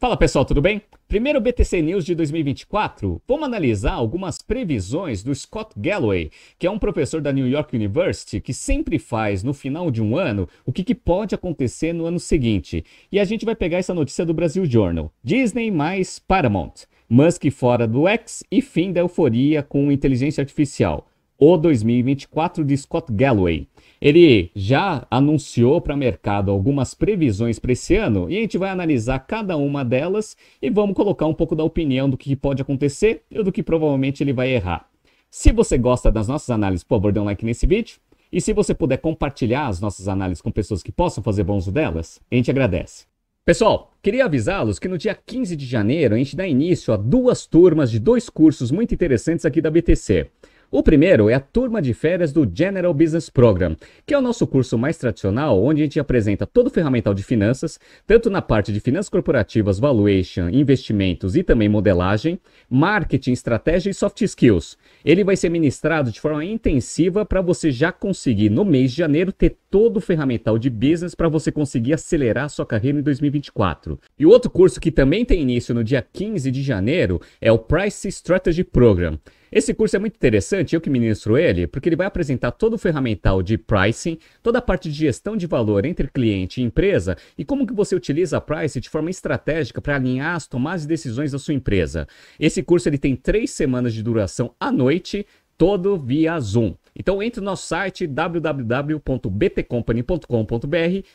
Fala pessoal, tudo bem? Primeiro BTC News de 2024, vamos analisar algumas previsões do Scott Galloway, que é um professor da New York University que sempre faz no final de um ano o que, que pode acontecer no ano seguinte. E a gente vai pegar essa notícia do Brasil Journal: Disney mais Paramount, Musk fora do X e fim da euforia com inteligência artificial. O 2024 de Scott Galloway. Ele já anunciou para o mercado algumas previsões para esse ano e a gente vai analisar cada uma delas e vamos colocar um pouco da opinião do que pode acontecer e do que provavelmente ele vai errar. Se você gosta das nossas análises, por favor, dê um like nesse vídeo. E se você puder compartilhar as nossas análises com pessoas que possam fazer bom uso delas, a gente agradece. Pessoal, queria avisá-los que no dia 15 de janeiro a gente dá início a duas turmas de dois cursos muito interessantes aqui da BTC. O primeiro é a turma de férias do General Business Program, que é o nosso curso mais tradicional, onde a gente apresenta todo o ferramental de finanças, tanto na parte de finanças corporativas, valuation, investimentos e também modelagem, marketing, estratégia e soft skills. Ele vai ser ministrado de forma intensiva para você já conseguir no mês de janeiro ter todo o ferramental de business para você conseguir acelerar sua carreira em 2024. E outro curso que também tem início no dia 15 de janeiro é o Price Strategy Program. Esse curso é muito interessante, eu que ministro ele, porque ele vai apresentar todo o ferramental de pricing, toda a parte de gestão de valor entre cliente e empresa e como que você utiliza a price de forma estratégica para alinhar as tomadas de decisões da sua empresa. Esse curso ele tem três semanas de duração à noite, todo via Zoom. Então entre no nosso site www.btcompany.com.br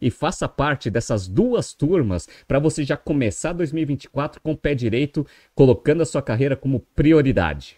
e faça parte dessas duas turmas para você já começar 2024 com o pé direito, colocando a sua carreira como prioridade.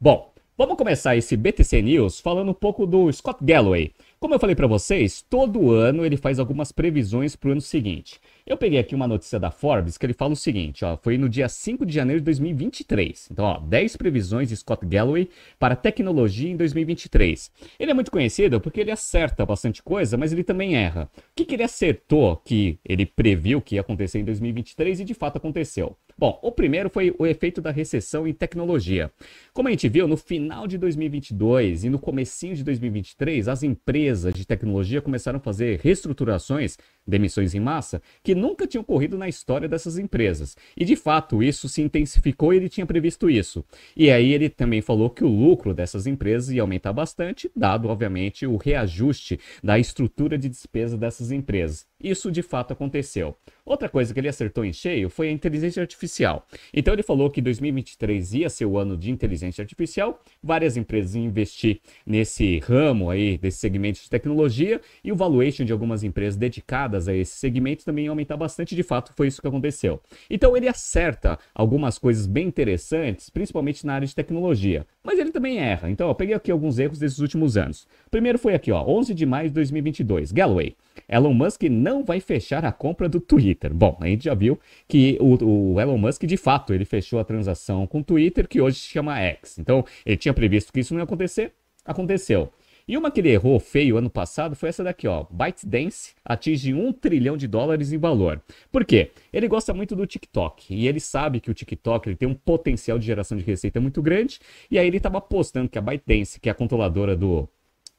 Bom, vamos começar esse BTC News falando um pouco do Scott Galloway. Como eu falei para vocês, todo ano ele faz algumas previsões para o ano seguinte. Eu peguei aqui uma notícia da Forbes que ele fala o seguinte, ó, foi no dia 5 de janeiro de 2023. Então, ó, 10 previsões de Scott Galloway para tecnologia em 2023. Ele é muito conhecido porque ele acerta bastante coisa, mas ele também erra. O que, que ele acertou que ele previu que ia acontecer em 2023 e de fato aconteceu? Bom, o primeiro foi o efeito da recessão em tecnologia. Como a gente viu, no final de 2022 e no comecinho de 2023, as empresas de tecnologia começaram a fazer reestruturações demissões em massa, que nunca tinham ocorrido na história dessas empresas. E de fato, isso se intensificou e ele tinha previsto isso. E aí ele também falou que o lucro dessas empresas ia aumentar bastante, dado, obviamente, o reajuste da estrutura de despesa dessas empresas. Isso de fato aconteceu. Outra coisa que ele acertou em cheio foi a inteligência artificial. Então ele falou que 2023 ia ser o ano de inteligência artificial, várias empresas iam investir nesse ramo aí, desse segmento de tecnologia, e o valuation de algumas empresas dedicadas a esse segmento também aumentar bastante, de fato foi isso que aconteceu. Então ele acerta algumas coisas bem interessantes, principalmente na área de tecnologia, mas ele também erra. Então eu peguei aqui alguns erros desses últimos anos. Primeiro foi aqui, ó, 11 de maio de 2022, Galloway. Elon Musk não vai fechar a compra do Twitter. Bom, a gente já viu que o, o Elon Musk, de fato, ele fechou a transação com o Twitter, que hoje se chama X. Então, ele tinha previsto que isso não ia acontecer, aconteceu. E uma que ele errou feio ano passado foi essa daqui, ó. ByteDance atinge um trilhão de dólares em valor. Por quê? Ele gosta muito do TikTok e ele sabe que o TikTok ele tem um potencial de geração de receita muito grande. E aí ele estava postando que a ByteDance, que é a controladora do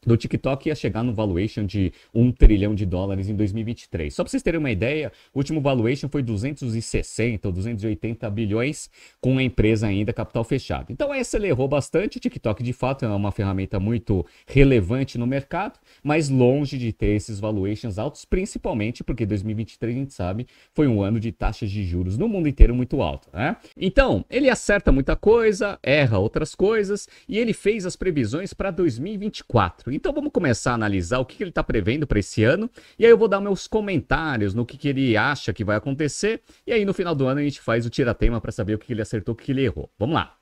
do TikTok ia chegar no valuation de 1 trilhão de dólares em 2023. Só para vocês terem uma ideia, o último valuation foi 260 ou 280 bilhões com a empresa ainda capital fechado. Então ele errou bastante, o TikTok de fato é uma ferramenta muito relevante no mercado, mas longe de ter esses valuations altos, principalmente porque 2023 a gente sabe foi um ano de taxas de juros no mundo inteiro muito alta, né? Então, ele acerta muita coisa, erra outras coisas e ele fez as previsões para 2024. Então vamos começar a analisar o que, que ele está prevendo para esse ano. E aí eu vou dar meus comentários no que, que ele acha que vai acontecer. E aí no final do ano a gente faz o tiratema para saber o que, que ele acertou, o que, que ele errou. Vamos lá.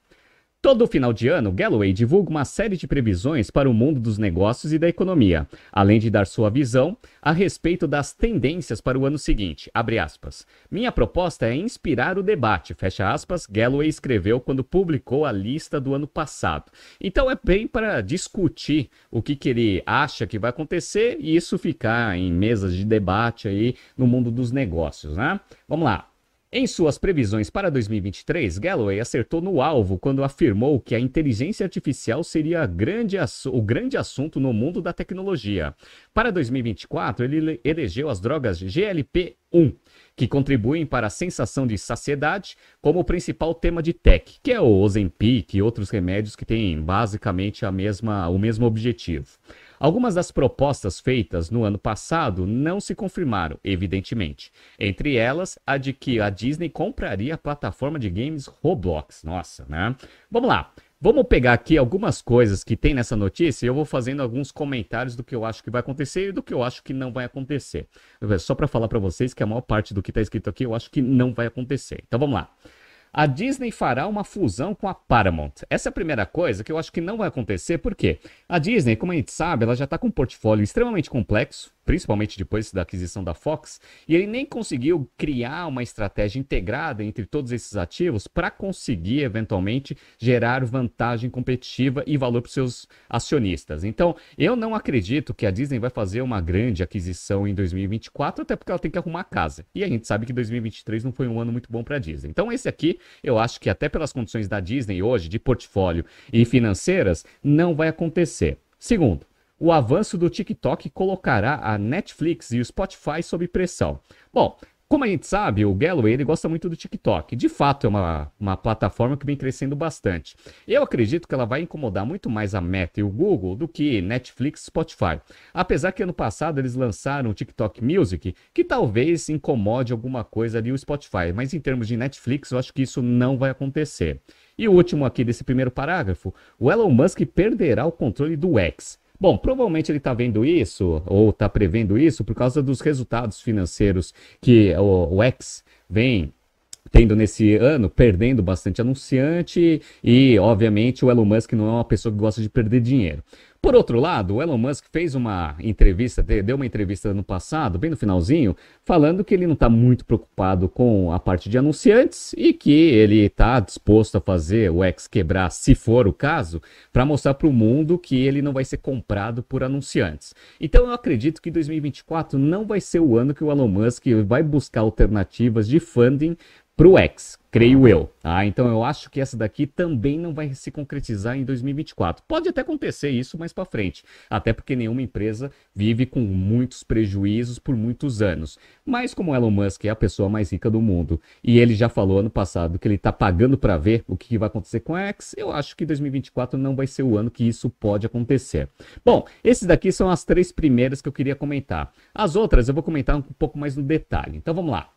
Todo final de ano, Galloway divulga uma série de previsões para o mundo dos negócios e da economia, além de dar sua visão a respeito das tendências para o ano seguinte. Minha proposta é inspirar o debate. Fecha aspas, Galloway escreveu quando publicou a lista do ano passado. Então é bem para discutir o que, que ele acha que vai acontecer e isso ficar em mesas de debate aí no mundo dos negócios, né? Vamos lá. Em suas previsões para 2023, Galloway acertou no alvo quando afirmou que a inteligência artificial seria grande o grande assunto no mundo da tecnologia. Para 2024, ele elegeu as drogas GLP-1, que contribuem para a sensação de saciedade, como o principal tema de tech, que é o Ozempic e outros remédios que têm basicamente a mesma, o mesmo objetivo. Algumas das propostas feitas no ano passado não se confirmaram, evidentemente. Entre elas, a de que a Disney compraria a plataforma de games Roblox. Nossa, né? Vamos lá. Vamos pegar aqui algumas coisas que tem nessa notícia e eu vou fazendo alguns comentários do que eu acho que vai acontecer e do que eu acho que não vai acontecer. Só para falar para vocês que a maior parte do que está escrito aqui eu acho que não vai acontecer. Então vamos lá a Disney fará uma fusão com a Paramount. Essa é a primeira coisa que eu acho que não vai acontecer, porque A Disney, como a gente sabe, ela já está com um portfólio extremamente complexo, principalmente depois da aquisição da Fox, e ele nem conseguiu criar uma estratégia integrada entre todos esses ativos para conseguir eventualmente gerar vantagem competitiva e valor para os seus acionistas. Então, eu não acredito que a Disney vai fazer uma grande aquisição em 2024, até porque ela tem que arrumar casa. E a gente sabe que 2023 não foi um ano muito bom para a Disney. Então, esse aqui, eu acho que até pelas condições da Disney hoje de portfólio e financeiras, não vai acontecer. Segundo, o avanço do TikTok colocará a Netflix e o Spotify sob pressão. Bom, como a gente sabe, o Galloway ele gosta muito do TikTok. De fato, é uma, uma plataforma que vem crescendo bastante. Eu acredito que ela vai incomodar muito mais a Meta e o Google do que Netflix e Spotify. Apesar que ano passado eles lançaram o TikTok Music, que talvez incomode alguma coisa ali o Spotify. Mas em termos de Netflix, eu acho que isso não vai acontecer. E o último aqui desse primeiro parágrafo: o Elon Musk perderá o controle do X. Bom, provavelmente ele está vendo isso ou está prevendo isso por causa dos resultados financeiros que o, o X vem tendo nesse ano, perdendo bastante anunciante e, obviamente, o Elon Musk não é uma pessoa que gosta de perder dinheiro. Por outro lado, o Elon Musk fez uma entrevista, deu uma entrevista no passado, bem no finalzinho, falando que ele não está muito preocupado com a parte de anunciantes e que ele está disposto a fazer o X quebrar, se for o caso, para mostrar para o mundo que ele não vai ser comprado por anunciantes. Então eu acredito que 2024 não vai ser o ano que o Elon Musk vai buscar alternativas de funding para o X, creio eu. Ah, então eu acho que essa daqui também não vai se concretizar em 2024. Pode até acontecer isso mais para frente, até porque nenhuma empresa vive com muitos prejuízos por muitos anos. Mas como Elon Musk é a pessoa mais rica do mundo e ele já falou ano passado que ele está pagando para ver o que vai acontecer com a X, eu acho que 2024 não vai ser o ano que isso pode acontecer. Bom, esses daqui são as três primeiras que eu queria comentar. As outras eu vou comentar um pouco mais no detalhe. Então vamos lá.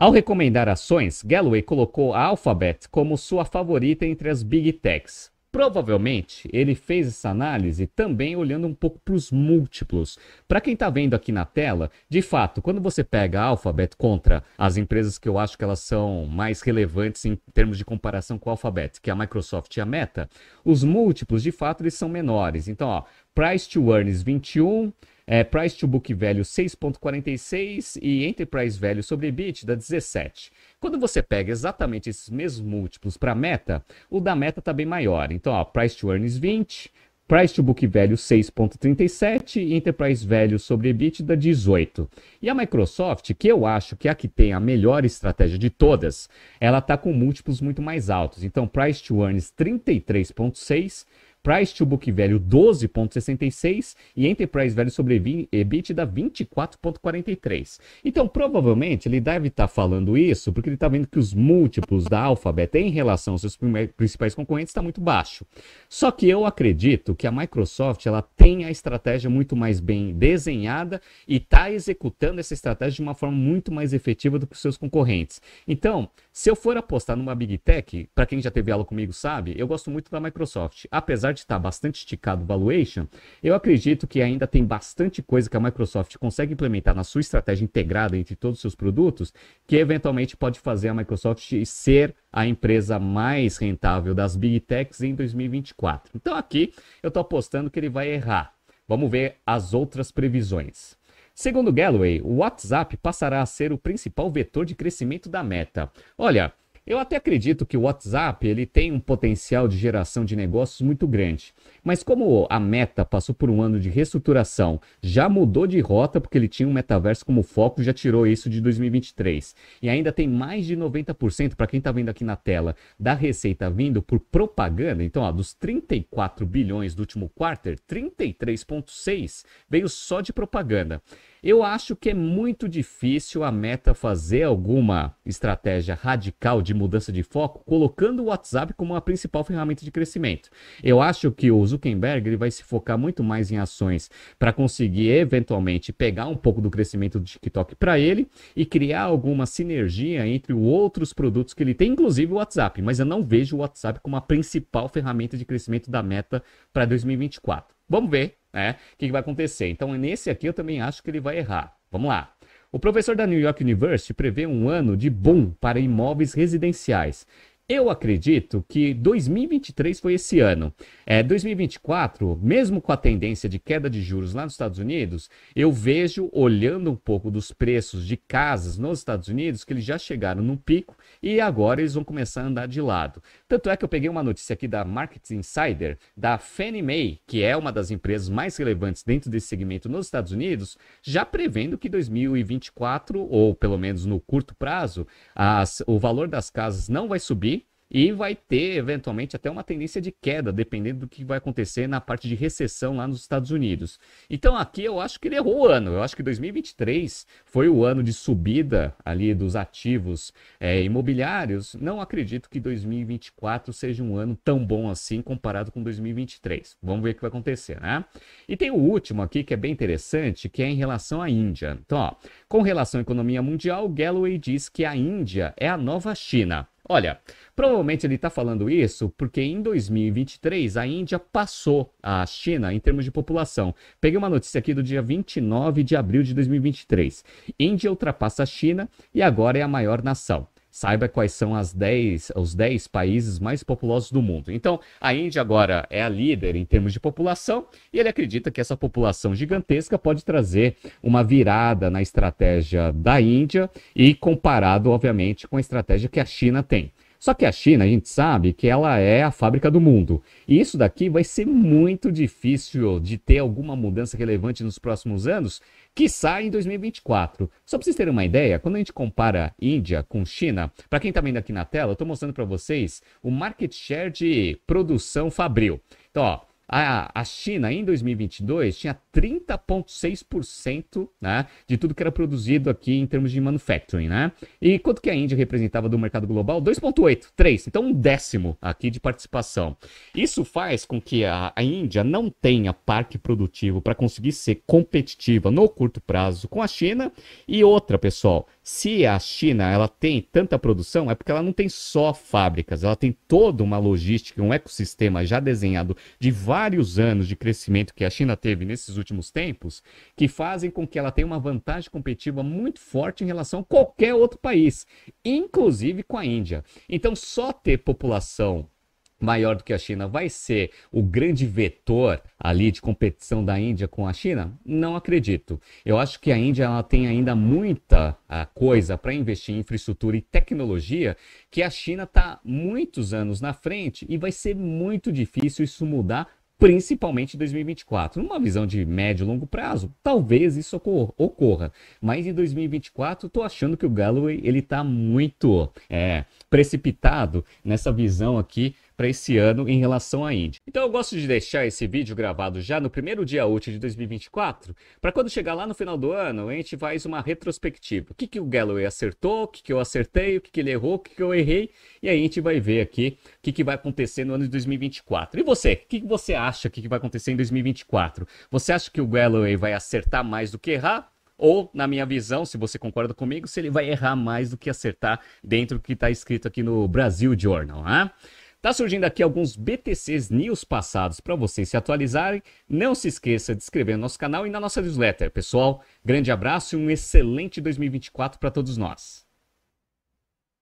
Ao recomendar ações, Galloway colocou a Alphabet como sua favorita entre as Big Techs. Provavelmente ele fez essa análise também olhando um pouco para os múltiplos. Para quem está vendo aqui na tela, de fato, quando você pega a Alphabet contra as empresas que eu acho que elas são mais relevantes em termos de comparação com a Alphabet, que é a Microsoft e a Meta, os múltiplos de fato eles são menores. Então, ó, Price to Earnings 21, é, price to book velho 6.46 e enterprise velho sobre EBITDA 17. Quando você pega exatamente esses mesmos múltiplos para meta, o da meta está bem maior. Então, ó, price to earnings 20, Price to Book Value 6.37 e Enterprise Value sobre EBITDA 18. E a Microsoft, que eu acho que é a que tem a melhor estratégia de todas, ela está com múltiplos muito mais altos. Então, Price to Earnings 33.6 Price to Book Value 12,66 e Enterprise Value sobre EBITDA 24,43. Então, provavelmente, ele deve estar tá falando isso porque ele está vendo que os múltiplos da Alphabet em relação aos seus principais concorrentes está muito baixo. Só que eu acredito que a Microsoft ela tem a estratégia muito mais bem desenhada e está executando essa estratégia de uma forma muito mais efetiva do que os seus concorrentes. Então, se eu for apostar numa Big Tech, para quem já teve aula comigo sabe, eu gosto muito da Microsoft, apesar apesar de estar tá bastante esticado o valuation, eu acredito que ainda tem bastante coisa que a Microsoft consegue implementar na sua estratégia integrada entre todos os seus produtos, que eventualmente pode fazer a Microsoft ser a empresa mais rentável das Big Techs em 2024. Então aqui eu estou apostando que ele vai errar. Vamos ver as outras previsões. Segundo Galloway, o WhatsApp passará a ser o principal vetor de crescimento da meta. Olha, eu até acredito que o WhatsApp ele tem um potencial de geração de negócios muito grande. Mas como a Meta passou por um ano de reestruturação, já mudou de rota porque ele tinha um metaverso como foco, já tirou isso de 2023. E ainda tem mais de 90% para quem está vendo aqui na tela da receita vindo por propaganda. Então, ó, dos 34 bilhões do último quarter, 33.6 veio só de propaganda. Eu acho que é muito difícil a meta fazer alguma estratégia radical de mudança de foco, colocando o WhatsApp como a principal ferramenta de crescimento. Eu acho que o Zuckerberg ele vai se focar muito mais em ações para conseguir eventualmente pegar um pouco do crescimento do TikTok para ele e criar alguma sinergia entre outros produtos que ele tem, inclusive o WhatsApp. Mas eu não vejo o WhatsApp como a principal ferramenta de crescimento da meta para 2024. Vamos ver né, o que, que vai acontecer. Então, nesse aqui eu também acho que ele vai errar. Vamos lá. O professor da New York University prevê um ano de boom para imóveis residenciais eu acredito que 2023 foi esse ano. É, 2024, mesmo com a tendência de queda de juros lá nos Estados Unidos, eu vejo, olhando um pouco dos preços de casas nos Estados Unidos, que eles já chegaram no pico e agora eles vão começar a andar de lado. Tanto é que eu peguei uma notícia aqui da Market Insider, da Fannie Mae, que é uma das empresas mais relevantes dentro desse segmento nos Estados Unidos, já prevendo que 2024, ou pelo menos no curto prazo, as, o valor das casas não vai subir e vai ter, eventualmente, até uma tendência de queda, dependendo do que vai acontecer na parte de recessão lá nos Estados Unidos. Então, aqui eu acho que ele errou o ano. Eu acho que 2023 foi o ano de subida ali dos ativos é, imobiliários. Não acredito que 2024 seja um ano tão bom assim comparado com 2023. Vamos ver o que vai acontecer, né? E tem o último aqui que é bem interessante, que é em relação à Índia. Então, ó, com relação à economia mundial, Galloway diz que a Índia é a nova China. Olha, provavelmente ele está falando isso porque em 2023 a Índia passou a China em termos de população. Peguei uma notícia aqui do dia 29 de abril de 2023. Índia ultrapassa a China e agora é a maior nação saiba quais são as 10, os 10 países mais populosos do mundo. Então, a Índia agora é a líder em termos de população e ele acredita que essa população gigantesca pode trazer uma virada na estratégia da Índia e comparado, obviamente, com a estratégia que a China tem. Só que a China, a gente sabe que ela é a fábrica do mundo. E isso daqui vai ser muito difícil de ter alguma mudança relevante nos próximos anos, que sai em 2024. Só para vocês terem uma ideia, quando a gente compara Índia com China, para quem está vendo aqui na tela, eu estou mostrando para vocês o market share de produção fabril. Então, ó, a, China, em 2022, tinha 30,6% né, de tudo que era produzido aqui em termos de manufacturing, né? E quanto que a Índia representava do mercado global? 2,8, 3, então um décimo aqui de participação. Isso faz com que a, a Índia não tenha parque produtivo para conseguir ser competitiva no curto prazo com a China. E outra, pessoal, se a China ela tem tanta produção, é porque ela não tem só fábricas, ela tem toda uma logística, um ecossistema já desenhado de várias vários anos de crescimento que a China teve nesses últimos tempos que fazem com que ela tenha uma vantagem competitiva muito forte em relação a qualquer outro país, inclusive com a Índia. Então, só ter população maior do que a China vai ser o grande vetor ali de competição da Índia com a China? Não acredito. Eu acho que a Índia ela tem ainda muita a, ah, coisa para investir em infraestrutura e tecnologia que a China está muitos anos na frente e vai ser muito difícil isso mudar principalmente em 2024. Numa visão de médio e longo prazo, talvez isso ocorra, mas em 2024 estou achando que o Galloway ele tá muito é, precipitado nessa visão aqui para esse ano em relação à Índia. Então eu gosto de deixar esse vídeo gravado já no primeiro dia útil de 2024, para quando chegar lá no final do ano, a gente faz uma retrospectiva. O que, que o Galloway acertou, o que, que eu acertei, o que, que ele errou, o que, que eu errei, e aí a gente vai ver aqui o que, que vai acontecer no ano de 2024. E você, o que, que você acha que, que vai acontecer em 2024? Você acha que o Galloway vai acertar mais do que errar? ou, na minha visão, se você concorda comigo, se ele vai errar mais do que acertar dentro do que está escrito aqui no Brasil Journal, né? Tá surgindo aqui alguns BTCs News passados para vocês se atualizarem. Não se esqueça de inscrever no nosso canal e na nossa newsletter. Pessoal, grande abraço e um excelente 2024 para todos nós.